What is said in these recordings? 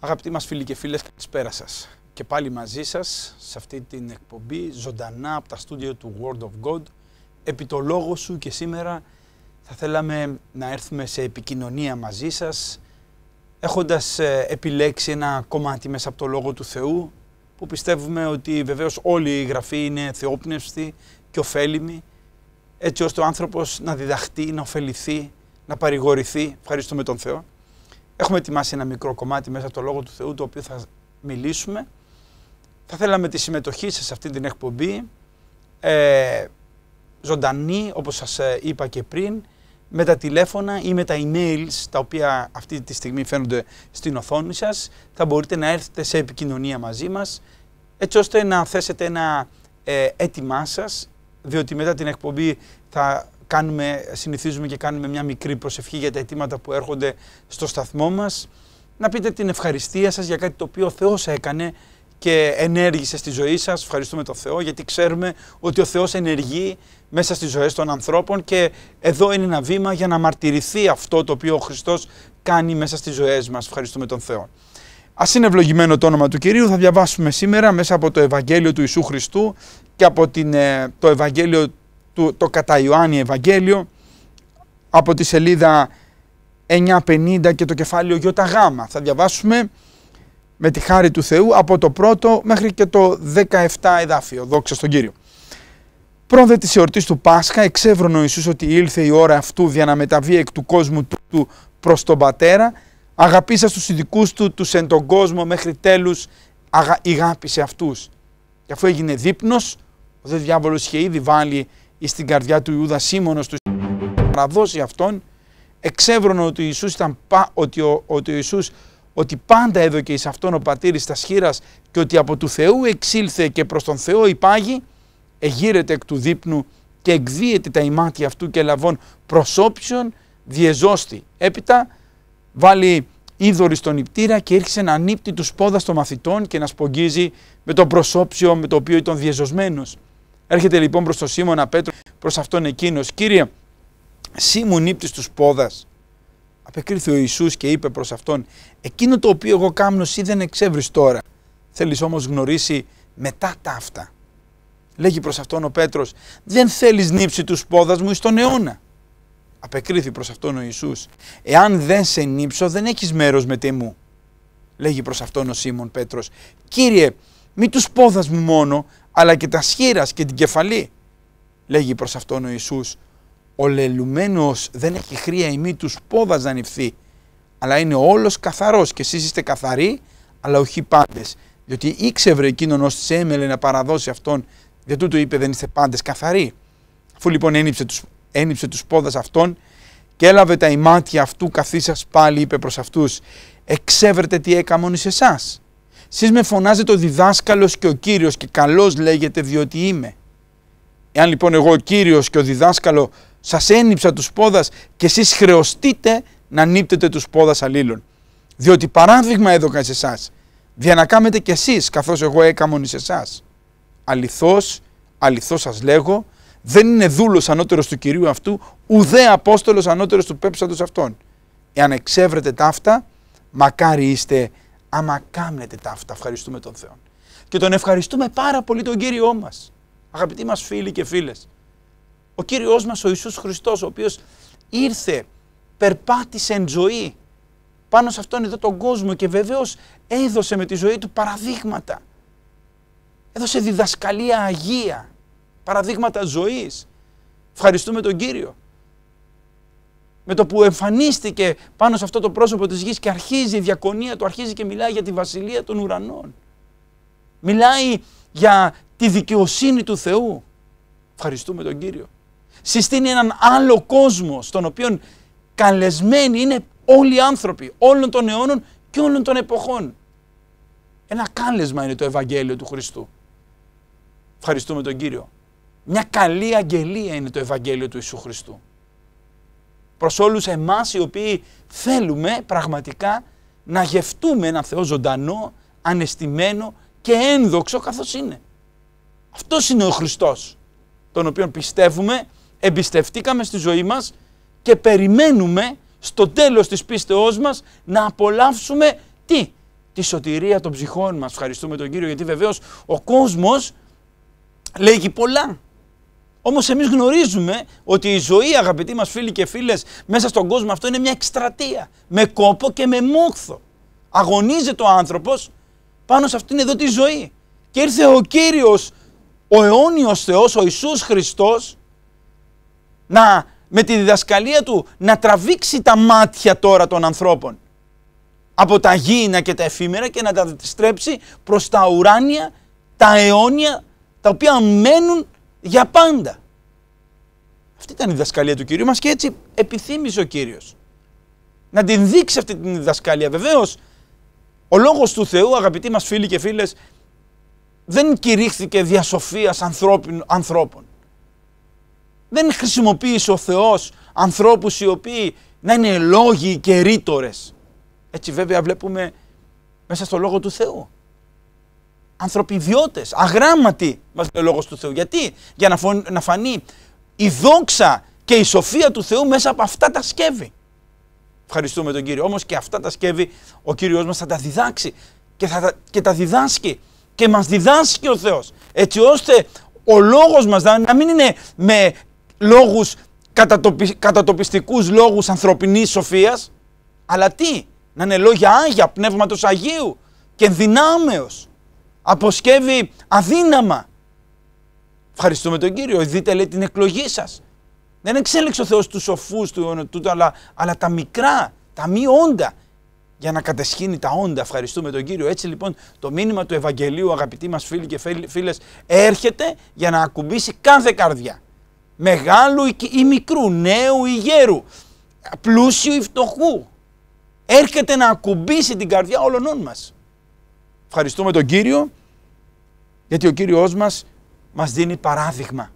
Αγαπητοί μας φίλοι και φίλες, καλησπέρα σας. Και πάλι μαζί σας σε αυτή την εκπομπή ζωντανά από τα στούντιο του World of God. Επί το λόγο σου και σήμερα θα θέλαμε να έρθουμε σε επικοινωνία μαζί σας έχοντας ε, επιλέξει ένα κομμάτι μέσα από το Λόγο του Θεού που πιστεύουμε ότι βεβαίως όλη η Γραφή είναι θεόπνευστη και ωφέλιμη έτσι ώστε ο άνθρωπος να διδαχτεί, να ωφεληθεί, να παρηγορηθεί. Ευχαριστούμε τον Θεό Έχουμε ετοιμάσει ένα μικρό κομμάτι μέσα από το Λόγο του Θεού, το οποίο θα μιλήσουμε. Θα θέλαμε τη συμμετοχή σας σε αυτή την εκπομπή, ε, ζωντανή, όπως σας ε, είπα και πριν, με τα τηλέφωνα ή με τα emails, τα οποία αυτή τη στιγμή φαίνονται στην οθόνη σας. Θα μπορείτε να έρθετε σε επικοινωνία μαζί μας, έτσι ώστε να θέσετε ένα ε, έτοιμά σας, διότι μετά την εκπομπή θα κάνουμε, συνηθίζουμε και κάνουμε μια μικρή προσευχή για τα αιτήματα που έρχονται στο σταθμό μας. Να πείτε την ευχαριστία σας για κάτι το οποίο ο Θεός έκανε και ενέργησε στη ζωή σας. Ευχαριστούμε τον Θεό γιατί ξέρουμε ότι ο Θεός ενεργεί μέσα στις ζωές των ανθρώπων και εδώ είναι ένα βήμα για να μαρτυρηθεί αυτό το οποίο ο Χριστός κάνει μέσα στις ζωές μας. Ευχαριστούμε τον Θεό. Ας είναι ευλογημένο το όνομα του Κυρίου. Θα διαβάσουμε σήμερα μέσα από το Ευαγγέλιο του Ιησού Χριστού και από την, ε, το Ευαγγέλιο του, το κατά Ιωάννη Ευαγγέλιο από τη σελίδα 950 και το κεφάλαιο τα γάμα. Θα διαβάσουμε με τη χάρη του Θεού από το πρώτο μέχρι και το 17 εδάφιο. Δόξα στον Κύριο. Πρόδε τη εορτής του Πάσχα, εξεύρων ο Ιησούς ότι ήλθε η ώρα αυτού για να μεταβεί εκ του κόσμου του προς τον Πατέρα. Αγαπήσα στους ειδικούς του, τους εν τον κόσμο μέχρι τέλους ηγάπησε αυτούς. Και αφού έγινε δείπνος, ο δε διάβολος είχε ήδη βάλει εις την καρδιά του Ιούδα Σίμωνος του παραδώσει αυτόν εξέβρονο ότι ο Ιησούς, ήταν, ότι ο, ότι ο Ιησούς ότι πάντα έδωκε εις αυτόν ο πατήρης τα σχήρας και ότι από του Θεού εξήλθε και προς τον Θεό υπάγει, εγείρεται εκ του δείπνου και εκδίεται τα ημάτια αυτού και λαβών προς όποιον διεζώστη. Έπειτα βάλει είδωρη στον νηπτήρα και ήρθε να νύπτει τους πόδα των μαθητών και να σπογγίζει με το προσώψιο με το οποίο ήταν διεζωσμένος. Έρχεται λοιπόν προς τον Σίμωνα Πέτρο, προς αυτόν εκείνος. Κύριε, Σίμων ύπτης τους πόδας. Απεκρίθη ο Ιησούς και είπε προς αυτόν, εκείνο το οποίο εγώ κάμνω, ή δεν εξεύρεις τώρα. Θέλεις όμως γνωρίσει μετά τα αυτά. Λέγει προς αυτόν ο Πέτρος, δεν θέλεις νύψη τους πόδας μου εις τον αιώνα. Απεκρίθη προς αυτόν ο Ιησούς, εάν δεν σε νύψω δεν έχεις μέρος με μου. Λέγει προς αυτόν ο Σίμων Πέτρος, Κύριε, μη τους πόδας μου μόνο, αλλά και τα σχήρας και την κεφαλή. Λέγει προς αυτόν ο Ιησούς, ο λελουμένος δεν έχει χρία ημί τους πόδας να νυφθεί, αλλά είναι όλος καθαρός και εσείς είστε καθαροί, αλλά όχι πάντες. Διότι ήξευρε εκείνον ως της έμελε να παραδώσει αυτόν, για τούτο είπε δεν είστε πάντες καθαροί. Αφού λοιπόν ένυψε τους, ένιψε τους πόδας αυτόν και έλαβε τα ημάτια αυτού καθίσας πάλι είπε προς αυτούς, εξεύρετε τι έκαμον εις εσάς «Σείς με φωνάζετε ο διδάσκαλος και ο Κύριος και καλός λέγεται διότι είμαι. Εάν λοιπόν εγώ ο Κύριος και ο διδάσκαλο σας ένυψα τους πόδας και εσείς χρεωστείτε να νύπτετε τους πόδας αλλήλων. Διότι παράδειγμα έδωκα σε εσάς. Δια να κι εσείς καθώς εγώ έκαμον σε εσάς. Αληθώς, αληθώς σας λέγω, δεν είναι δούλος ανώτερος του Κυρίου αυτού, ουδέ Απόστολος ανώτερος του πέψατος αυτών. Εάν εξεύρετε ταύτα, μακάρι είστε άμα τα αυτά. Ευχαριστούμε τον Θεό. Και τον ευχαριστούμε πάρα πολύ τον Κύριό μας. Αγαπητοί μας φίλοι και φίλες. Ο Κύριος μας ο Ιησούς Χριστός ο οποίος ήρθε, περπάτησε εν ζωή πάνω σε αυτόν εδώ τον κόσμο και βεβαίως έδωσε με τη ζωή του παραδείγματα. Έδωσε διδασκαλία Αγία, παραδείγματα ζωής. Ευχαριστούμε τον Κύριο με το που εμφανίστηκε πάνω σε αυτό το πρόσωπο της γης και αρχίζει η διακονία του, αρχίζει και μιλάει για τη βασιλεία των ουρανών. Μιλάει για τη δικαιοσύνη του Θεού. Ευχαριστούμε τον Κύριο. Συστήνει έναν άλλο κόσμο στον οποίο καλεσμένοι είναι όλοι οι άνθρωποι όλων των αιώνων και όλων των εποχών. Ένα κάλεσμα είναι το Ευαγγέλιο του Χριστού. Ευχαριστούμε τον Κύριο. Μια καλή αγγελία είναι το Ευαγγέλιο του Ιησού Χριστού προς όλους εμάς οι οποίοι θέλουμε πραγματικά να γευτούμε ένα Θεό ζωντανό, ανεστημένο και ένδοξο καθώς είναι. Αυτός είναι ο Χριστός, τον οποίον πιστεύουμε, εμπιστευτήκαμε στη ζωή μας και περιμένουμε στο τέλος της πίστεώς μας να απολαύσουμε τι, τη σωτηρία των ψυχών μας. Ευχαριστούμε τον Κύριο γιατί βεβαίως ο κόσμος λέγει πολλά. Όμως εμείς γνωρίζουμε ότι η ζωή, αγαπητοί μας φίλοι και φίλες, μέσα στον κόσμο αυτό είναι μια εκστρατεία. Με κόπο και με μόχθο. Αγωνίζεται ο άνθρωπος πάνω σε αυτήν εδώ τη ζωή. Και ήρθε ο κύριος, ο αιώνιος Θεός, ο Ιησούς Χριστός, να με τη διδασκαλία του να τραβήξει τα μάτια τώρα των ανθρώπων από τα γήινα και τα εφήμερα και να τα στρέψει προς τα ουράνια, τα αιώνια, τα οποία μένουν για πάντα. Αυτή ήταν η διδασκαλία του Κυρίου μας και έτσι επιθύμησε ο Κύριος. Να την δείξει αυτή την διδασκαλία. Βεβαίως, ο λόγος του Θεού, αγαπητοί μας φίλοι και φίλες, δεν κηρύχθηκε δια σοφίας ανθρώπων. Δεν χρησιμοποίησε ο Θεός ανθρώπους οι οποίοι να είναι λόγοι και ρήτορες. Έτσι βέβαια βλέπουμε μέσα στο λόγο του Θεού ανθρωπιδιώτες, αγράμματοι, μας λέει ο λόγος του Θεού. Γιατί, για να, φανεί η δόξα και η σοφία του Θεού μέσα από αυτά τα σκεύη. Ευχαριστούμε τον Κύριο. Όμως και αυτά τα σκεύη ο Κύριος μας θα τα διδάξει και, θα τα, και τα διδάσκει και μας διδάσκει ο Θεός. Έτσι ώστε ο λόγος μας να, μην είναι με λόγους κατατοπιστικού κατατοπιστικούς λόγους ανθρωπινής αλλά τι, να είναι λόγια Άγια, Πνεύματος Αγίου και δυνάμεως αποσκεύει αδύναμα. Ευχαριστούμε τον Κύριο. Δείτε λέει την εκλογή σας. Δεν εξέλιξε ο Θεός τους σοφούς του αιώνα αλλά, αλλά τα μικρά, τα μη όντα, για να κατεσχύνει τα όντα. Ευχαριστούμε τον Κύριο. Έτσι λοιπόν το μήνυμα του Ευαγγελίου, αγαπητοί μας φίλοι και φίλες, έρχεται για να ακουμπήσει κάθε καρδιά. Μεγάλου ή μικρού, νέου ή γέρου, πλούσιου ή φτωχού. Έρχεται να ακουμπήσει την καρδιά όλων μας. Ευχαριστούμε τον Κύριο γιατί ο Κύριος μας μας δίνει παράδειγμα.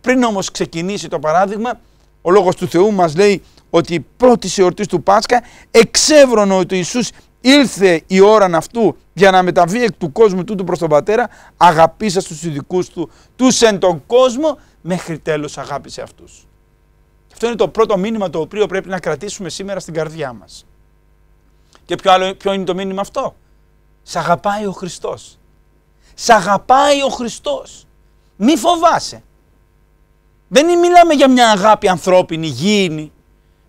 Πριν όμως ξεκινήσει το παράδειγμα, ο Λόγος του Θεού μας λέει ότι η πρώτη εορτή του Πάσχα εξεύρωνε ότι ο Ιησούς ήλθε η ώρα αυτού για να μεταβεί εκ του κόσμου τούτου προς τον Πατέρα, αγαπήσα στους ειδικούς του, τους εν τον κόσμο, μέχρι τέλος αγάπησε αυτούς. Αυτό είναι το πρώτο μήνυμα το οποίο πρέπει να κρατήσουμε σήμερα στην καρδιά μας. Και ποιο, άλλο, ποιο είναι το μήνυμα αυτό. Σ' αγαπάει ο Χριστός. Σ' αγαπάει ο Χριστός. Μη φοβάσαι. Δεν μιλάμε για μια αγάπη ανθρώπινη, γήινη.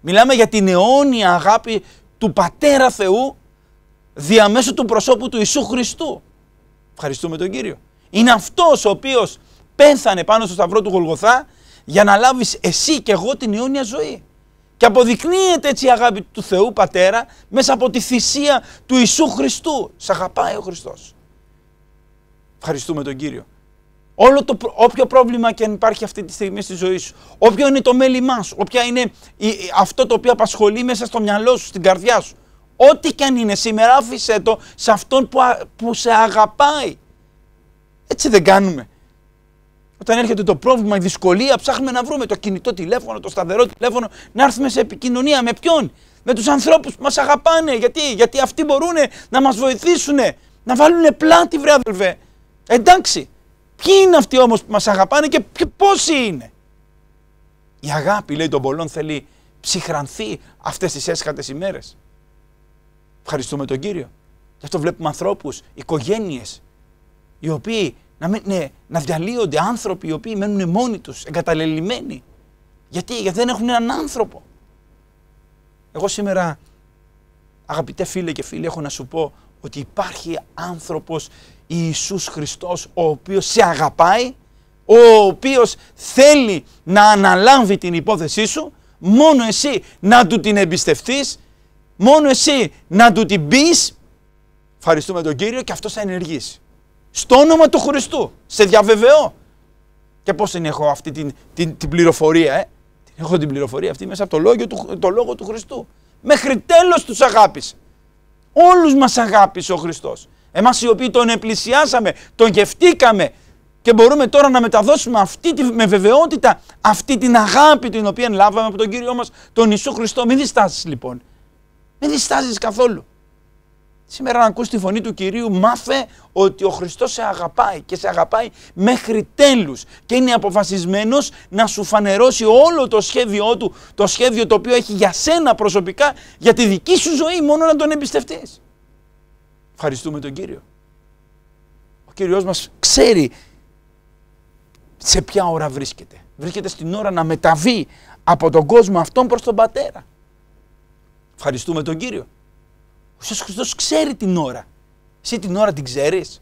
Μιλάμε για την αιώνια αγάπη του Πατέρα Θεού διαμέσου του προσώπου του Ιησού Χριστού. Ευχαριστούμε τον Κύριο. Είναι αυτός ο οποίος πέθανε πάνω στο σταυρό του Γολγοθά για να λάβεις εσύ και εγώ την αιώνια ζωή. Και αποδεικνύεται έτσι η αγάπη του Θεού Πατέρα μέσα από τη θυσία του Ιησού Χριστού. Σ' αγαπάει ο Χριστός. Ευχαριστούμε τον Κύριο. Όλο το, όποιο πρόβλημα και αν υπάρχει αυτή τη στιγμή στη ζωή σου, όποιο είναι το μέλημά σου, όποια είναι η, αυτό το οποίο απασχολεί μέσα στο μυαλό σου, στην καρδιά σου, ό,τι και αν είναι σήμερα άφησέ το σε αυτόν που, που σε αγαπάει. Έτσι δεν κάνουμε. Όταν έρχεται το πρόβλημα, η δυσκολία, ψάχνουμε να βρούμε το κινητό τηλέφωνο, το σταθερό τηλέφωνο, να έρθουμε σε επικοινωνία με ποιον. Με τους ανθρώπους που μας αγαπάνε. Γιατί? Γιατί αυτοί μπορούν να μας βοηθήσουν, να βάλουν πλάτη, βρε αδελφέ. Εντάξει. Ποιοι είναι αυτοί όμως που μας αγαπάνε και πόσοι είναι. Η αγάπη, λέει τον πολλών, θέλει ψυχρανθεί αυτές τις έσχατες ημέρες. Ευχαριστούμε τον κύριο. Γι' αυτό βλέπουμε ανθρώπους, οικογένειες, οι οποίοι να, μην, ναι, να διαλύονται άνθρωποι οι οποίοι μένουν μόνοι τους, εγκαταλελειμμένοι. Γιατί, γιατί δεν έχουν έναν άνθρωπο. Εγώ σήμερα, αγαπητέ φίλε και φίλοι, έχω να σου πω ότι υπάρχει άνθρωπος Ιησούς Χριστός ο οποίος σε αγαπάει, ο οποίος θέλει να αναλάμβει την υπόθεσή σου, μόνο εσύ να του την εμπιστευτείς, μόνο εσύ να του την πεις, ευχαριστούμε τον Κύριο και αυτός θα ενεργήσει. Στο όνομα του Χριστού. Σε διαβεβαιώ. Και πώς την έχω αυτή την, την, την πληροφορία, ε. Την έχω την πληροφορία αυτή μέσα από το λόγο του, το λόγο του Χριστού. Μέχρι τέλος τους αγάπησε. Όλους μας αγάπησε ο Χριστός. Εμάς οι οποίοι τον επλησιάσαμε, τον γευτήκαμε και μπορούμε τώρα να μεταδώσουμε αυτή τη, με βεβαιότητα αυτή την αγάπη την οποία λάβαμε από τον Κύριό μας τον Ιησού Χριστό. Μην διστάσεις λοιπόν. Μην διστάζεις καθόλου. Σήμερα να ακούς τη φωνή του Κυρίου, μάθε ότι ο Χριστός σε αγαπάει και σε αγαπάει μέχρι τέλους και είναι αποφασισμένος να σου φανερώσει όλο το σχέδιό του, το σχέδιο το οποίο έχει για σένα προσωπικά, για τη δική σου ζωή, μόνο να τον εμπιστευτείς. Ευχαριστούμε τον Κύριο. Ο Κύριος μας ξέρει σε ποια ώρα βρίσκεται. Βρίσκεται στην ώρα να μεταβεί από τον κόσμο αυτόν προς τον Πατέρα. Ευχαριστούμε τον Κύριο. Ιησούς Χριστός ξέρει την ώρα. Εσύ την ώρα την ξέρεις.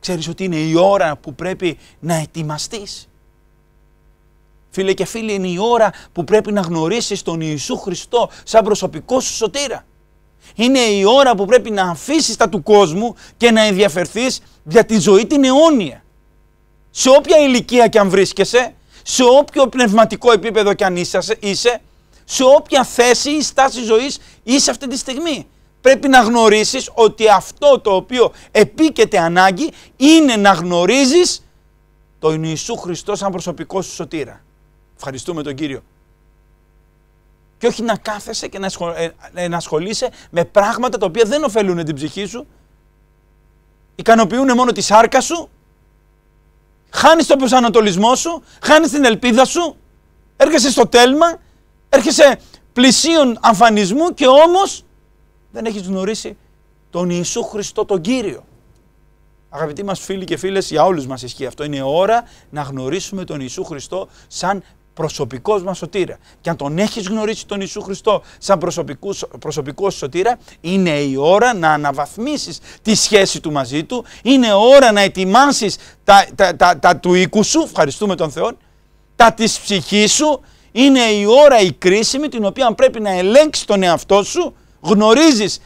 Ξέρεις ότι είναι η ώρα που πρέπει να ετοιμαστείς. Φίλε και φίλοι, είναι η ώρα που πρέπει να γνωρίσεις τον Ιησού Χριστό σαν προσωπικό σου σωτήρα. Είναι η ώρα που πρέπει να αφήσεις τα του κόσμου και να ενδιαφερθείς για τη ζωή την αιώνια. Σε όποια ηλικία και αν βρίσκεσαι, σε όποιο πνευματικό επίπεδο και αν είσαι, σε όποια θέση ή στάση ζωής είσαι αυτή τη στιγμή πρέπει να γνωρίσεις ότι αυτό το οποίο επίκεται ανάγκη είναι να γνωρίζεις τον Ιησού Χριστό σαν προσωπικό σου σωτήρα. Ευχαριστούμε τον Κύριο. Και όχι να κάθεσαι και ε, ε, να ασχολείσαι με πράγματα τα οποία δεν ωφελούν την ψυχή σου, ικανοποιούν μόνο τη σάρκα σου, χάνεις τον προσανατολισμό σου, χάνεις την ελπίδα σου, έρχεσαι στο τέλμα, έρχεσαι πλησίων αμφανισμού και όμως δεν έχεις γνωρίσει τον Ιησού Χριστό τον Κύριο. Αγαπητοί μας φίλοι και φίλες, για όλους μας ισχύει αυτό. Είναι ώρα να γνωρίσουμε τον Ιησού Χριστό σαν προσωπικός μας σωτήρα. Και αν τον έχεις γνωρίσει τον Ιησού Χριστό σαν προσωπικό σωτήρα, είναι η ώρα να αναβαθμίσεις τη σχέση του μαζί του, είναι ώρα να ετοιμάσει τα, τα, τα, τα, του οίκου σου, ευχαριστούμε τον Θεό, τα της ψυχής σου, είναι η ώρα η κρίσιμη την οποία πρέπει να ελέγξεις τον εαυτό σου Γνωρίζεις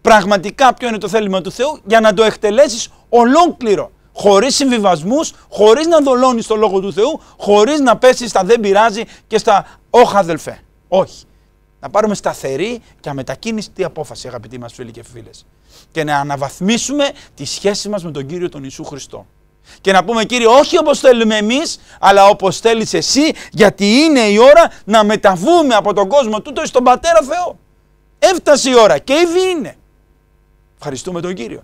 πραγματικά ποιο είναι το θέλημα του Θεού για να το εκτελέσεις ολόκληρο. Χωρίς συμβιβασμούς, χωρίς να δολώνεις το λόγο του Θεού, χωρίς να πέσεις στα δεν πειράζει και στα όχα αδελφέ. Όχι. Να πάρουμε σταθερή και αμετακίνηστη απόφαση αγαπητοί μας φίλοι και φίλες. Και να αναβαθμίσουμε τη σχέση μας με τον Κύριο τον Ιησού Χριστό. Και να πούμε Κύριε όχι όπως θέλουμε εμείς αλλά όπως θέλεις εσύ γιατί είναι η ώρα να μεταβούμε από τον κόσμο τούτο στον Πατέρα Θεό. Έφτασε η ώρα και ήδη είναι. Ευχαριστούμε τον Κύριο.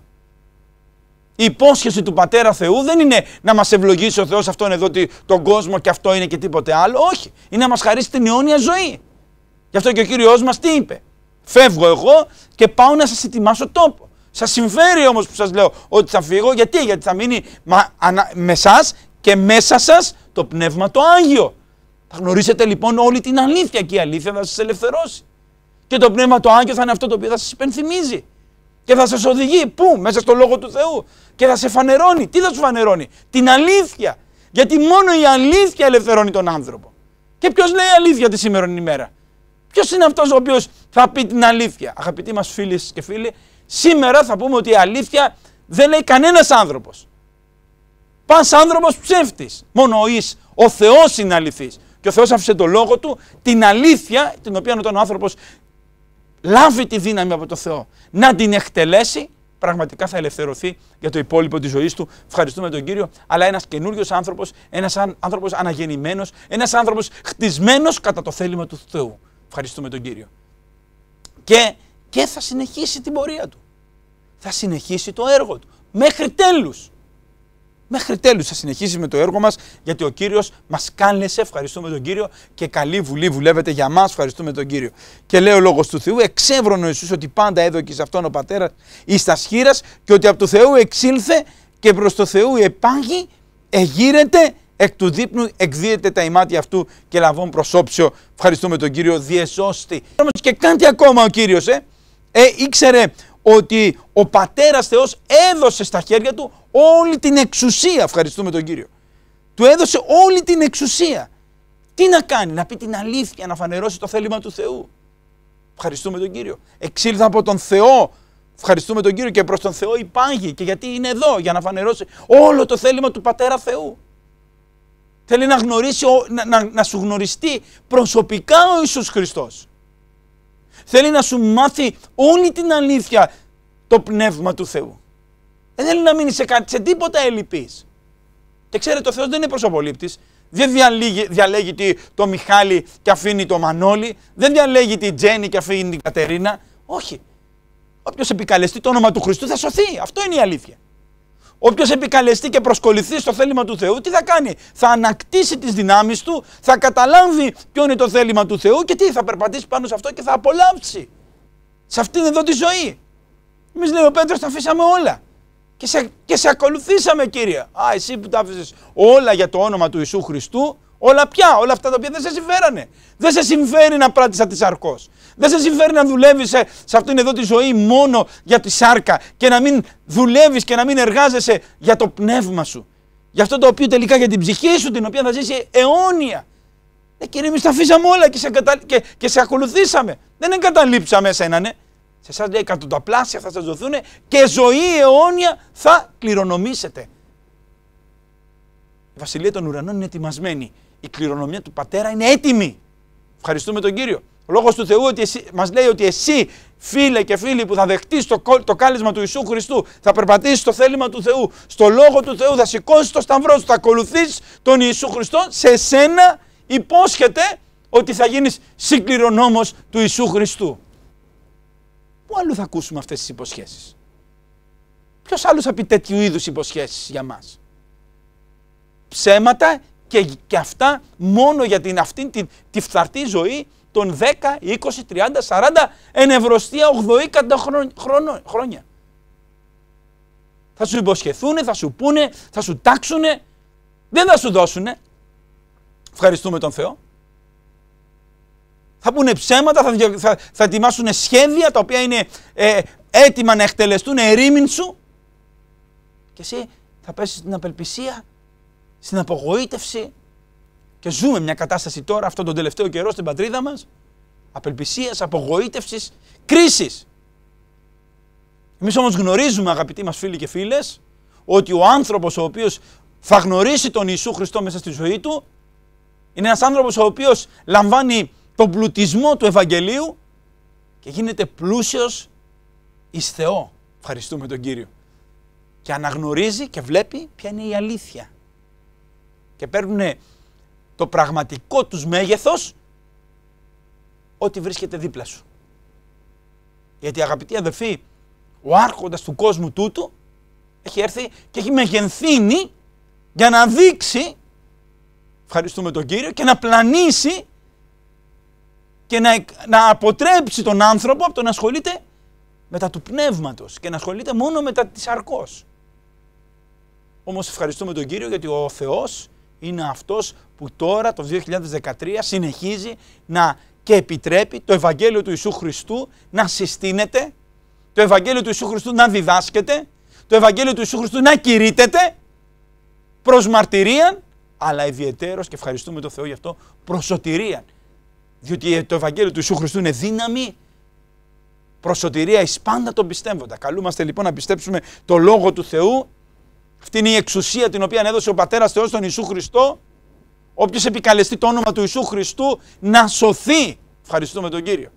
Η υπόσχεση του Πατέρα Θεού δεν είναι να μας ευλογήσει ο Θεός αυτόν εδώ τον κόσμο και αυτό είναι και τίποτε άλλο. Όχι. Είναι να μας χαρίσει την αιώνια ζωή. Γι' αυτό και ο Κύριος μας τι είπε. Φεύγω εγώ και πάω να σας ετοιμάσω τόπο. Σας συμφέρει όμως που σας λέω ότι θα φύγω. Γιατί, γιατί θα μείνει με εσά και μέσα σας το πνεύμα το άγιο. Θα γνωρίσετε λοιπόν όλη την αλήθεια και η αλήθεια θα σας ελευθερώσει. Και το πνεύμα του Άγιο θα είναι αυτό το οποίο θα σας υπενθυμίζει. Και θα σας οδηγεί πού, μέσα στο λόγο του Θεού. Και θα σε φανερώνει. Τι θα σου φανερώνει, Την αλήθεια. Γιατί μόνο η αλήθεια ελευθερώνει τον άνθρωπο. Και ποιος λέει αλήθεια τη σήμερα ημέρα. Ποιος είναι αυτός ο οποίος θα πει την αλήθεια. Αγαπητοί μας φίλοι και φίλοι, σήμερα θα πούμε ότι η αλήθεια δεν λέει κανένας άνθρωπος. Πας άνθρωπος ψεύτης. Μόνο ο ο Θεός είναι αληθής. Και ο Θεός άφησε το λόγο του, την αλήθεια, την οποία όταν ο άνθρωπος λάβει τη δύναμη από το Θεό να την εκτελέσει, πραγματικά θα ελευθερωθεί για το υπόλοιπο της ζωής του. Ευχαριστούμε τον κύριο. Αλλά ένας καινούριος άνθρωπος, ένας άνθρωπος αναγεννημένος, ένας άνθρωπος χτισμένος κατά το θέλημα του Θεού. Ευχαριστούμε τον κύριο. Και, και θα συνεχίσει την πορεία του. Θα συνεχίσει το έργο του. Μέχρι τέλους. Μέχρι τέλους θα συνεχίσει με το έργο μας, γιατί ο κύριος μας κάνει σε ευχαριστούμε τον κύριο και καλή βουλή βουλεύεται για μας. Ευχαριστούμε τον κύριο. Και λέει ο λόγος του Θεού, ο Ιησούς ότι πάντα έδωκες σε αυτόν ο πατέρας ή τα σχήρα και ότι από το Θεού εξήλθε και προς το Θεού επάγει, εγείρεται εκ του δείπνου, εκδίεται τα ημάτια αυτού και λαβών προσώψιο. Ευχαριστούμε τον κύριο, διεσώστη. Όμως και κάτι ακόμα ο κύριος, ε. ε ήξερε ότι ο πατέρας Θεός έδωσε στα χέρια του όλη την εξουσία. Ευχαριστούμε τον κύριο. Του έδωσε όλη την εξουσία. Τι να κάνει, να πει την αλήθεια, να φανερώσει το θέλημα του Θεού. Ευχαριστούμε τον κύριο. Εξήλθα από τον Θεό. Ευχαριστούμε τον κύριο και προς τον Θεό υπάγει. Και γιατί είναι εδώ, για να φανερώσει όλο το θέλημα του πατέρα Θεού. Θέλει να, γνωρίσει, να, να, να σου γνωριστεί προσωπικά ο Ιησούς Χριστός. Θέλει να σου μάθει όλη την αλήθεια το πνεύμα του Θεού. Δεν θέλει να μείνει σε, κάτι σε τίποτα ελλειπής. Και ξέρετε, ο Θεός δεν είναι προσωπολήπτης. Δεν διαλέγει, διαλέγει το Μιχάλη και αφήνει το Μανώλη. Δεν διαλέγει την Τζέννη και αφήνει την Κατερίνα. Όχι. Όποιος επικαλεστεί το όνομα του Χριστού θα σωθεί. Αυτό είναι η αλήθεια. Όποιος επικαλεστεί και προσκοληθεί στο θέλημα του Θεού, τι θα κάνει. Θα ανακτήσει τις δυνάμεις του, θα καταλάβει ποιο είναι το θέλημα του Θεού και τι θα περπατήσει πάνω σε αυτό και θα απολαύσει. Σε αυτήν εδώ τη ζωή. Εμείς λέει ο Πέτρος, τα αφήσαμε όλα. Και σε, και σε ακολουθήσαμε, κύριε. Α, εσύ που τα άφησες όλα για το όνομα του Ιησού Χριστού, όλα πια, όλα αυτά τα οποία δεν σε συμφέρανε. Δεν σε συμφέρει να τη σαρκός. Δεν σε συμφέρει να δουλεύεις σε, σε αυτήν εδώ τη ζωή μόνο για τη σάρκα και να μην δουλεύεις και να μην εργάζεσαι για το πνεύμα σου. Για αυτό το οποίο τελικά για την ψυχή σου, την οποία θα ζήσει αιώνια. Ε, κύριε, εμείς τα αφήσαμε όλα και σε, και, και σε ακολουθήσαμε. Δεν εγκαταλείψαμε εσένα, ναι. Σε εσάς λέει εκατονταπλάσια θα σας δοθούν και ζωή αιώνια θα κληρονομήσετε. Η βασιλεία των ουρανών είναι ετοιμασμένη. Η κληρονομία του πατέρα είναι έτοιμη. Ευχαριστούμε τον κύριο. Ο λόγος του Θεού μας λέει ότι εσύ φίλε και φίλοι που θα δεχτείς το, το κάλεσμα του Ιησού Χριστού, θα περπατήσεις το θέλημα του Θεού, στο λόγο του Θεού θα σηκώσεις το σταυρό σου, θα ακολουθήσεις τον Ιησού Χριστό, σε σένα υπόσχεται ότι θα γίνεις συγκληρονόμος του Ιησού Χριστού. Πού αλλού θα ακούσουμε αυτές τις υποσχέσεις. Ποιος άλλος θα πει τέτοιου είδους υποσχέσεις για μας. Ψέματα και, και αυτά μόνο για την, αυτήν τη, τη φθαρτή ζωή των 10, 20, 30, 40, ενευρωστία 80 χρόνια. Θα σου υποσχεθούν, θα σου πούνε, θα σου τάξουνε, δεν θα σου δώσουνε. Ευχαριστούμε τον Θεό θα πούνε ψέματα, θα, θα, θα ετοιμάσουν σχέδια τα οποία είναι ε, έτοιμα να εκτελεστούν ερήμην σου και εσύ θα πέσεις στην απελπισία, στην απογοήτευση και ζούμε μια κατάσταση τώρα αυτόν τον τελευταίο καιρό στην πατρίδα μας απελπισίας, απογοήτευσης, κρίσης. Εμείς όμως γνωρίζουμε αγαπητοί μας φίλοι και φίλες ότι ο άνθρωπος ο οποίος θα γνωρίσει τον Ιησού Χριστό μέσα στη ζωή του είναι ένας άνθρωπος ο οποίος λαμβάνει τον πλουτισμό του Ευαγγελίου και γίνεται πλούσιος εις Θεό. Ευχαριστούμε τον Κύριο. Και αναγνωρίζει και βλέπει ποια είναι η αλήθεια. Και παίρνουν το πραγματικό τους μέγεθος ό,τι βρίσκεται δίπλα σου. Γιατί αγαπητοί αδελφοί, ο άρχοντας του κόσμου τούτου έχει έρθει και έχει μεγενθύνει για να δείξει, ευχαριστούμε τον Κύριο, και να πλανήσει και να, αποτρέψει τον άνθρωπο από το να ασχολείται με τα του πνεύματος και να ασχολείται μόνο με τα της αρκός. Όμως ευχαριστούμε τον Κύριο γιατί ο Θεός είναι αυτός που τώρα το 2013 συνεχίζει να και επιτρέπει το Ευαγγέλιο του Ιησού Χριστού να συστήνεται, το Ευαγγέλιο του Ιησού Χριστού να διδάσκεται, το Ευαγγέλιο του Ιησού Χριστού να κηρύτεται προς μαρτυρία αλλά ιδιαιτέρως και ευχαριστούμε τον Θεό γι' αυτό σωτηρίαν. Διότι το Ευαγγέλιο του Ιησού Χριστού είναι δύναμη προς σωτηρία εις πάντα τον πιστεύοντα. Καλούμαστε λοιπόν να πιστέψουμε το Λόγο του Θεού. Αυτή είναι η εξουσία την οποία έδωσε ο Πατέρας Θεός στον Ιησού Χριστό. Όποιος επικαλεστεί το όνομα του Ιησού Χριστού να σωθεί. Ευχαριστούμε τον Κύριο.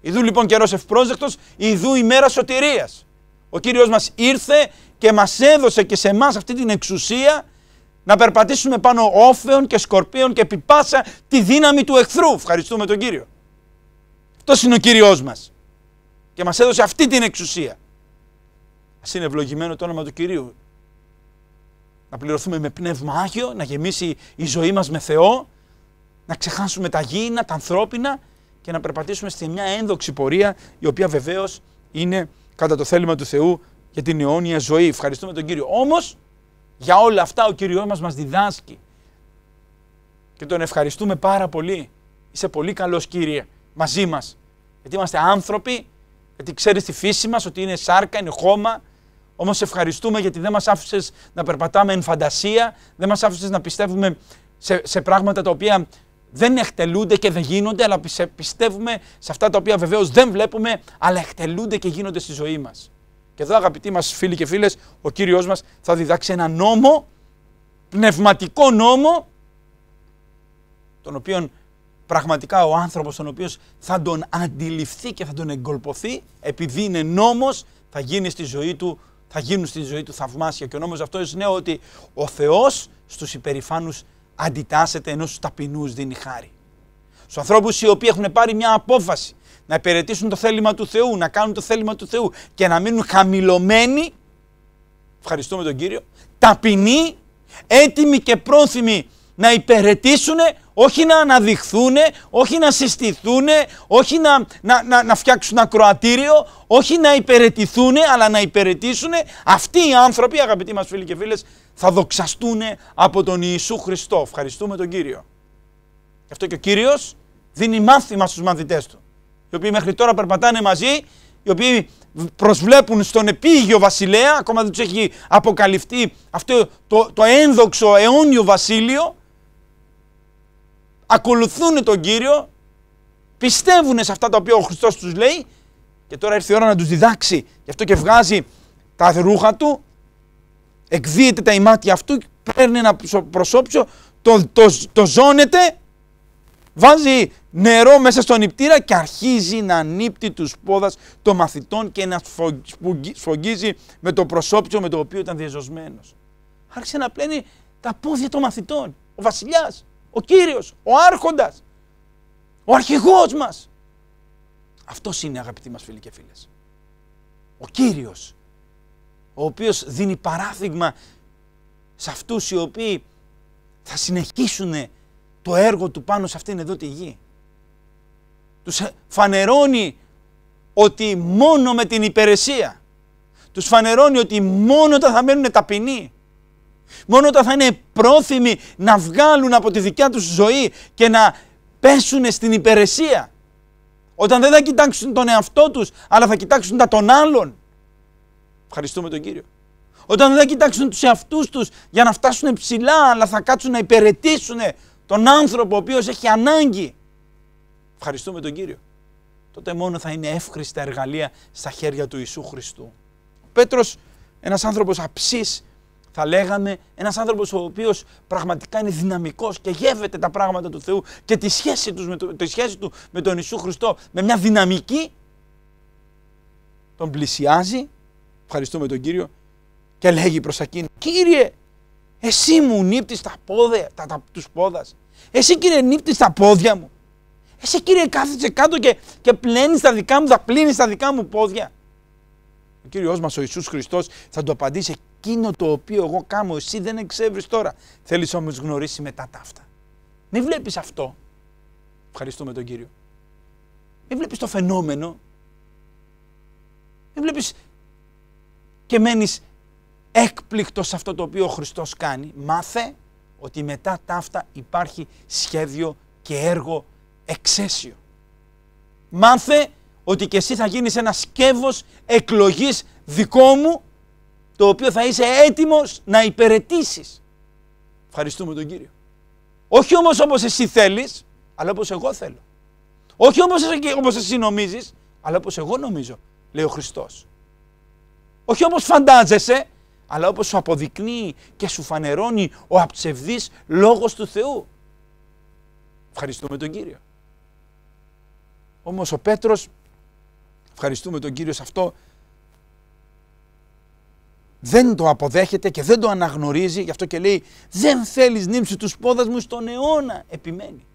Ιδού λοιπόν καιρός ευπρόσδεκτος, ιδού ημέρα σωτηρίας. Ο Κύριος μας ήρθε και μας έδωσε και σε εμάς αυτή την εξουσία να περπατήσουμε πάνω όφεων και σκορπίων και πιπάσα τη δύναμη του εχθρού. Ευχαριστούμε τον Κύριο. Αυτός είναι ο Κύριός μας. Και μας έδωσε αυτή την εξουσία. Ας είναι ευλογημένο το όνομα του Κυρίου. Να πληρωθούμε με πνεύμα Άγιο, να γεμίσει η ζωή μας με Θεό, να ξεχάσουμε τα γήινα, τα ανθρώπινα και να περπατήσουμε σε μια ένδοξη πορεία η οποία βεβαίως είναι κατά το θέλημα του Θεού για την αιώνια ζωή. Ευχαριστούμε τον Κύριο. Όμως για όλα αυτά ο Κυριός μας μας διδάσκει. Και τον ευχαριστούμε πάρα πολύ. Είσαι πολύ καλός Κύριε μαζί μας. Γιατί είμαστε άνθρωποι, γιατί ξέρεις τη φύση μας ότι είναι σάρκα, είναι χώμα. Όμως ευχαριστούμε γιατί δεν μας άφησες να περπατάμε εν φαντασία, δεν μας άφησες να πιστεύουμε σε, σε πράγματα τα οποία δεν εκτελούνται και δεν γίνονται, αλλά πιστεύουμε σε αυτά τα οποία βεβαίως δεν βλέπουμε, αλλά εκτελούνται και γίνονται στη ζωή μας. Και εδώ αγαπητοί μας φίλοι και φίλες, ο Κύριος μας θα διδάξει ένα νόμο, πνευματικό νόμο, τον οποίον πραγματικά ο άνθρωπος τον οποίος θα τον αντιληφθεί και θα τον εγκολποθεί, επειδή είναι νόμος, θα γίνει στη ζωή του θα γίνουν στη ζωή του θαυμάσια. Και ο νόμος αυτός είναι ότι ο Θεός στους υπερηφάνους αντιτάσσεται ενώ στους ταπεινούς δίνει χάρη. Στους ανθρώπους οι οποίοι έχουν πάρει μια απόφαση να υπηρετήσουν το θέλημα του Θεού, να κάνουν το θέλημα του Θεού και να μείνουν χαμηλωμένοι, ευχαριστούμε τον Κύριο, ταπεινοί, έτοιμοι και πρόθυμοι να υπηρετήσουν, όχι να αναδειχθούν, όχι να συστηθούν, όχι να, να, να, να φτιάξουν ακροατήριο, όχι να υπηρετηθούν, αλλά να υπηρετήσουν. Αυτοί οι άνθρωποι, αγαπητοί μας φίλοι και φίλες, θα δοξαστούν από τον Ιησού Χριστό. Ευχαριστούμε τον Κύριο. Γι' αυτό και ο Κύριος δίνει μάθημα στους μαθητές του οι οποίοι μέχρι τώρα περπατάνε μαζί, οι οποίοι προσβλέπουν στον επίγειο βασιλέα, ακόμα δεν τους έχει αποκαλυφθεί αυτό το, το ένδοξο αιώνιο βασίλειο, ακολουθούν τον Κύριο, πιστεύουν σε αυτά τα οποία ο Χριστός τους λέει και τώρα έρθει η ώρα να τους διδάξει. Γι' αυτό και βγάζει τα ρούχα του, εκδίεται τα ημάτια αυτού, παίρνει ένα προσώπιο, το, το, το ζώνεται, βάζει νερό μέσα στον νηπτήρα και αρχίζει να ανύπτει τους πόδας των μαθητών και να σφογγίζει με το προσώπιο με το οποίο ήταν διαζωσμένος. Άρχισε να πλένει τα πόδια των μαθητών. Ο βασιλιάς, ο κύριος, ο άρχοντας, ο αρχηγός μας. Αυτός είναι αγαπητοί μας φίλοι και φίλες. Ο κύριος, ο οποίος δίνει παράδειγμα σε αυτούς οι οποίοι θα συνεχίσουν το έργο του πάνω σε αυτήν εδώ τη γη τους φανερώνει ότι μόνο με την υπηρεσία, τους φανερώνει ότι μόνο όταν θα μένουν ταπεινοί, μόνο όταν θα είναι πρόθυμοι να βγάλουν από τη δικιά τους ζωή και να πέσουν στην υπηρεσία, όταν δεν θα κοιτάξουν τον εαυτό τους, αλλά θα κοιτάξουν τα των άλλων. Ευχαριστούμε τον Κύριο. Όταν δεν θα κοιτάξουν τους εαυτούς τους για να φτάσουν ψηλά, αλλά θα κάτσουν να υπηρετήσουν τον άνθρωπο ο οποίος έχει ανάγκη ευχαριστούμε τον Κύριο, τότε μόνο θα είναι εύχριστα εργαλεία στα χέρια του Ιησού Χριστού. Ο Πέτρος, ένας άνθρωπος αψής, θα λέγαμε, ένας άνθρωπος ο οποίος πραγματικά είναι δυναμικός και γεύεται τα πράγματα του Θεού και τη σχέση, τους με το, τη σχέση του με τον Ιησού Χριστό με μια δυναμική, τον πλησιάζει, ευχαριστούμε τον Κύριο, και λέγει προς εκείνη, Κύριε, εσύ μου νύπτεις τα πόδια, τα, τα, τους πόδας. Εσύ κύριε νύπτεις τα πόδια μου. Εσύ κύριε κάθεσαι κάτω και, και πλένεις τα δικά μου, θα πλύνεις τα δικά μου πόδια. Ο Κύριος μας ο Ιησούς Χριστός θα του απαντήσει εκείνο το οποίο εγώ κάνω, εσύ δεν εξεύρεις τώρα. Θέλεις όμως γνωρίσει μετά τα αυτά. Μην βλέπεις αυτό. Ευχαριστούμε τον Κύριο. Μην βλέπεις το φαινόμενο. Μην βλέπεις και μένεις έκπληκτος σε αυτό το οποίο ο Χριστός κάνει. Μάθε ότι μετά τα αυτά υπάρχει σχέδιο και έργο εξαίσιο. Μάθε ότι και εσύ θα γίνεις ένα σκεύος εκλογής δικό μου, το οποίο θα είσαι έτοιμος να υπηρετήσεις. Ευχαριστούμε τον Κύριο. Όχι όμως όπως εσύ θέλεις, αλλά όπως εγώ θέλω. Όχι όμως όπως εσύ νομίζεις, αλλά όπως εγώ νομίζω, λέει ο Χριστός. Όχι όπως φαντάζεσαι, αλλά όπως σου αποδεικνύει και σου φανερώνει ο αψευδής λόγος του Θεού. Ευχαριστούμε τον Κύριο. Όμως ο Πέτρος, ευχαριστούμε τον Κύριο σε αυτό, δεν το αποδέχεται και δεν το αναγνωρίζει, γι' αυτό και λέει «Δεν θέλεις νύμψη τους πόδας μου στον αιώνα», επιμένει.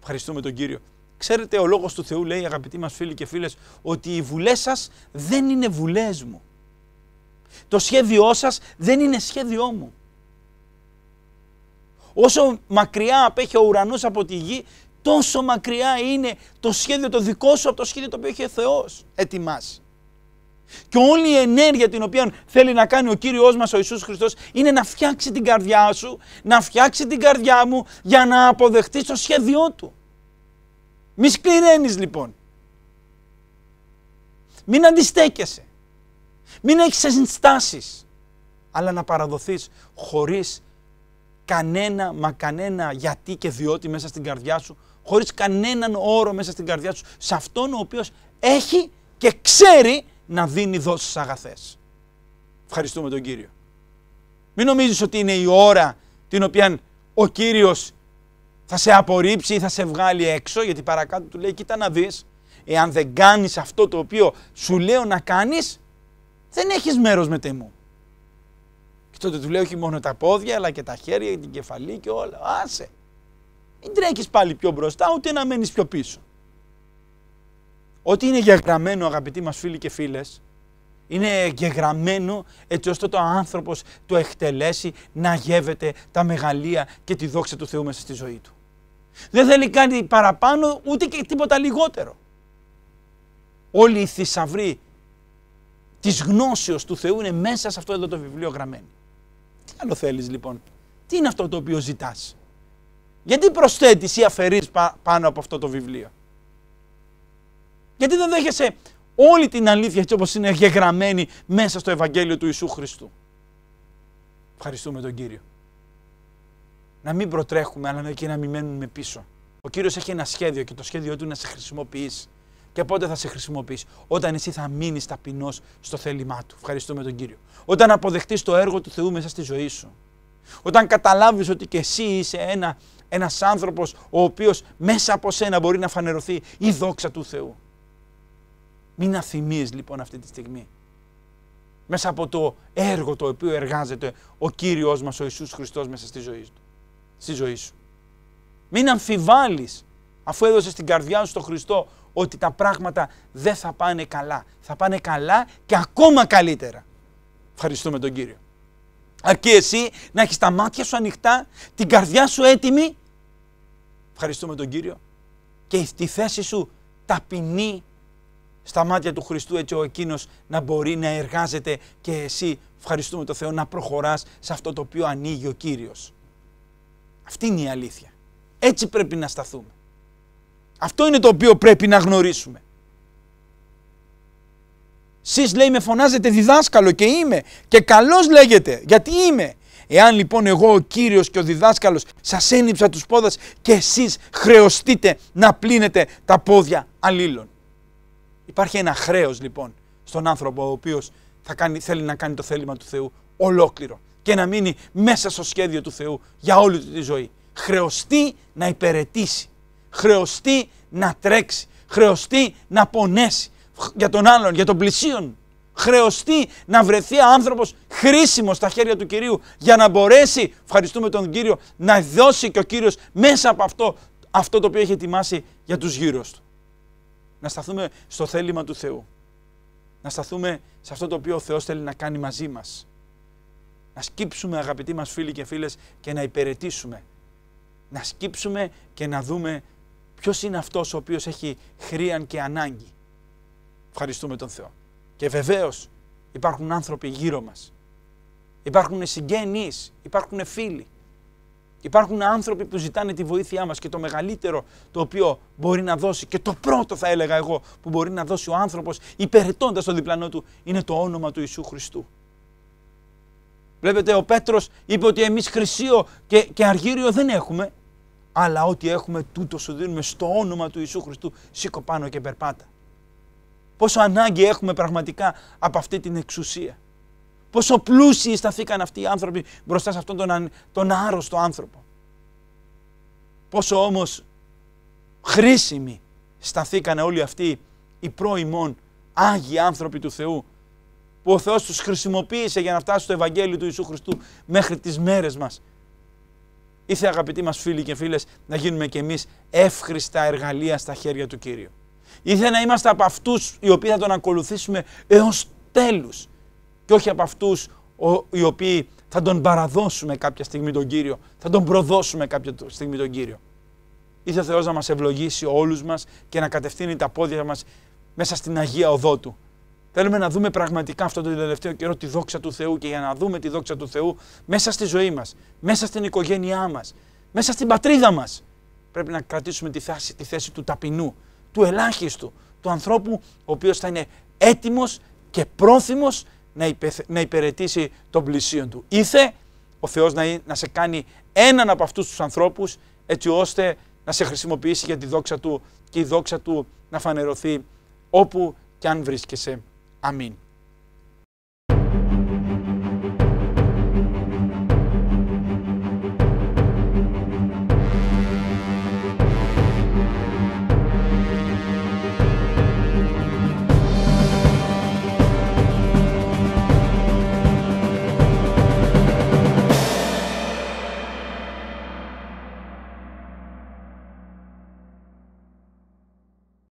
Ευχαριστούμε τον Κύριο. Ξέρετε, ο λόγος του Θεού λέει, αγαπητοί μας φίλοι και φίλες, ότι οι βουλές σας δεν είναι βουλές μου. Το σχέδιό σας δεν είναι σχέδιό μου. Όσο μακριά απέχει ο ουρανός από τη γη, Τόσο μακριά είναι το σχέδιο το δικό σου από το σχέδιο το οποίο έχει ο Θεός ετοιμάσει. Και όλη η ενέργεια την οποία θέλει να κάνει ο Κύριος μας ο Ιησούς Χριστός είναι να φτιάξει την καρδιά σου, να φτιάξει την καρδιά μου για να αποδεχτείς το σχέδιό Του. Μη σκληραίνεις λοιπόν. Μην αντιστέκεσαι. Μην έχεις ενστάσεις. Αλλά να παραδοθείς χωρίς κανένα μα κανένα γιατί και διότι μέσα στην καρδιά σου χωρίς κανέναν όρο μέσα στην καρδιά σου σε αυτόν ο οποίος έχει και ξέρει να δίνει δόσεις αγαθές. Ευχαριστούμε τον κύριο. Μην νομίζεις ότι είναι η ώρα την οποία ο κύριος θα σε απορρίψει ή θα σε βγάλει έξω, γιατί παρακάτω του λέει: Κοίτα να δεις, εάν δεν κάνεις αυτό το οποίο σου λέω να κάνεις, δεν έχεις μέρος με τεμού. Και τότε του λέει όχι μόνο τα πόδια, αλλά και τα χέρια, και την κεφαλή και όλα. Άσε μην τρέχεις πάλι πιο μπροστά, ούτε να μένεις πιο πίσω. Ό,τι είναι γεγραμμένο, αγαπητοί μας φίλοι και φίλες, είναι γεγραμμένο έτσι ώστε το άνθρωπος το εκτελέσει να γεύεται τα μεγαλεία και τη δόξα του Θεού μέσα στη ζωή του. Δεν θέλει κάτι παραπάνω, ούτε και τίποτα λιγότερο. Όλοι οι θησαυροί της γνώσεως του Θεού είναι μέσα σε αυτό εδώ το βιβλίο γραμμένο. Τι άλλο θέλεις λοιπόν, τι είναι αυτό το οποίο ζητάς. Γιατί προσθέτεις ή αφαιρείς πάνω από αυτό το βιβλίο. Γιατί δεν δέχεσαι όλη την αλήθεια έτσι όπως είναι γεγραμμένη μέσα στο Ευαγγέλιο του Ιησού Χριστού. Ευχαριστούμε τον Κύριο. Να μην προτρέχουμε αλλά και να μην μένουμε πίσω. Ο Κύριος έχει ένα σχέδιο και το σχέδιό του είναι να σε χρησιμοποιήσει. Και πότε θα σε χρησιμοποιήσει, όταν εσύ θα μείνεις ταπεινός στο θέλημά του. Ευχαριστούμε τον κύριο. Όταν αποδεχτείς το έργο του Θεού μέσα στη ζωή σου. Όταν καταλάβεις ότι και εσύ είσαι ένα, ένας άνθρωπος ο οποίος μέσα από σένα μπορεί να φανερωθεί η δόξα του Θεού. Μην αθυμείς λοιπόν αυτή τη στιγμή. Μέσα από το έργο το οποίο εργάζεται ο Κύριος μας ο Ιησούς Χριστός μέσα στη ζωή, του, στη ζωή σου. Μην αμφιβάλλεις αφού έδωσες την καρδιά σου στον Χριστό ότι τα πράγματα δεν θα πάνε καλά. Θα πάνε καλά και ακόμα καλύτερα. Ευχαριστούμε τον Κύριο. Αρκεί εσύ να έχεις τα μάτια σου ανοιχτά, την καρδιά σου έτοιμη. Ευχαριστούμε τον Κύριο. Και τη θέση σου ταπεινή στα μάτια του Χριστού έτσι ο εκείνος να μπορεί να εργάζεται και εσύ ευχαριστούμε τον Θεό να προχωράς σε αυτό το οποίο ανοίγει ο Κύριος. Αυτή είναι η αλήθεια. Έτσι πρέπει να σταθούμε. Αυτό είναι το οποίο πρέπει να γνωρίσουμε. Σεις λέει με φωνάζετε διδάσκαλο και είμαι και καλός λέγεται γιατί είμαι. Εάν λοιπόν εγώ ο Κύριος και ο διδάσκαλος σας ένυψα τους πόδας και εσείς χρεωστείτε να πλύνετε τα πόδια αλλήλων. Υπάρχει ένα χρέος λοιπόν στον άνθρωπο ο οποίος θα κάνει, θέλει να κάνει το θέλημα του Θεού ολόκληρο και να μείνει μέσα στο σχέδιο του Θεού για όλη τη ζωή. Χρεωστεί να υπερετήσει, χρεωστεί να τρέξει, χρεωστεί να πονέσει, για τον άλλον, για τον πλησίον. Χρεωστεί να βρεθεί άνθρωπος χρήσιμος στα χέρια του κυρίου για να μπορέσει, ευχαριστούμε τον κύριο, να δώσει και ο κύριος μέσα από αυτό αυτό το οποίο έχει ετοιμάσει για τους γύρω του. Να σταθούμε στο θέλημα του Θεού. Να σταθούμε σε αυτό το οποίο ο Θεός θέλει να κάνει μαζί μας. Να σκύψουμε αγαπητοί μας φίλοι και φίλες και να υπηρετήσουμε. Να σκύψουμε και να δούμε ποιος είναι αυτός ο οποίος έχει χρίαν και ανάγκη. Ευχαριστούμε τον Θεό. Και βεβαίως υπάρχουν άνθρωποι γύρω μας. Υπάρχουν συγγενείς, υπάρχουν φίλοι. Υπάρχουν άνθρωποι που ζητάνε τη βοήθειά μας και το μεγαλύτερο το οποίο μπορεί να δώσει και το πρώτο θα έλεγα εγώ που μπορεί να δώσει ο άνθρωπος υπερετώντα τον διπλανό του είναι το όνομα του Ιησού Χριστού. Βλέπετε ο Πέτρος είπε ότι εμείς χρυσίο και, και αργύριο δεν έχουμε αλλά ό,τι έχουμε τούτο σου δίνουμε στο όνομα του Ιησού Χριστού σήκω πάνω και περπάτα. Πόσο ανάγκη έχουμε πραγματικά από αυτή την εξουσία. Πόσο πλούσιοι σταθήκαν αυτοί οι άνθρωποι μπροστά σε αυτόν τον, τον άρρωστο άνθρωπο. Πόσο όμως χρήσιμοι σταθήκαν όλοι αυτοί οι πρώιμον άγιοι άνθρωποι του Θεού που ο Θεός τους χρησιμοποίησε για να φτάσει στο Ευαγγέλιο του Ιησού Χριστού μέχρι τις μέρες μας. Ήθε αγαπητοί μας φίλοι και φίλες να γίνουμε και εμείς εύχριστα εργαλεία στα χέρια του Κύριου. Ήθε να είμαστε από αυτούς οι οποίοι θα τον ακολουθήσουμε έως τέλους Και όχι από αυτούς οι οποίοι θα τον παραδώσουμε κάποια στιγμή τον Κύριο, θα τον προδώσουμε κάποια στιγμή τον Κύριο. Ήθε ο Θεός να μας ευλογήσει όλους μας και να κατευθύνει τα πόδια μας μέσα στην Αγία Οδό Του. Θέλουμε να δούμε πραγματικά αυτό το τελευταίο καιρό τη δόξα του Θεού και για να δούμε τη δόξα του Θεού μέσα στη ζωή μας, μέσα στην οικογένειά μας, μέσα στην πατρίδα μας. Πρέπει να κρατήσουμε τη θέση, τη θέση του ταπεινού, του ελάχιστου, του ανθρώπου ο οποίος θα είναι έτοιμος και πρόθυμος να, υπε, να υπηρετήσει τον πλησίον του. Ήθε ο Θεός να, να σε κάνει έναν από αυτούς τους ανθρώπους έτσι ώστε να σε χρησιμοποιήσει για τη δόξα Του και η δόξα Του να φανερωθεί όπου και αν βρίσκεσαι. Αμήν.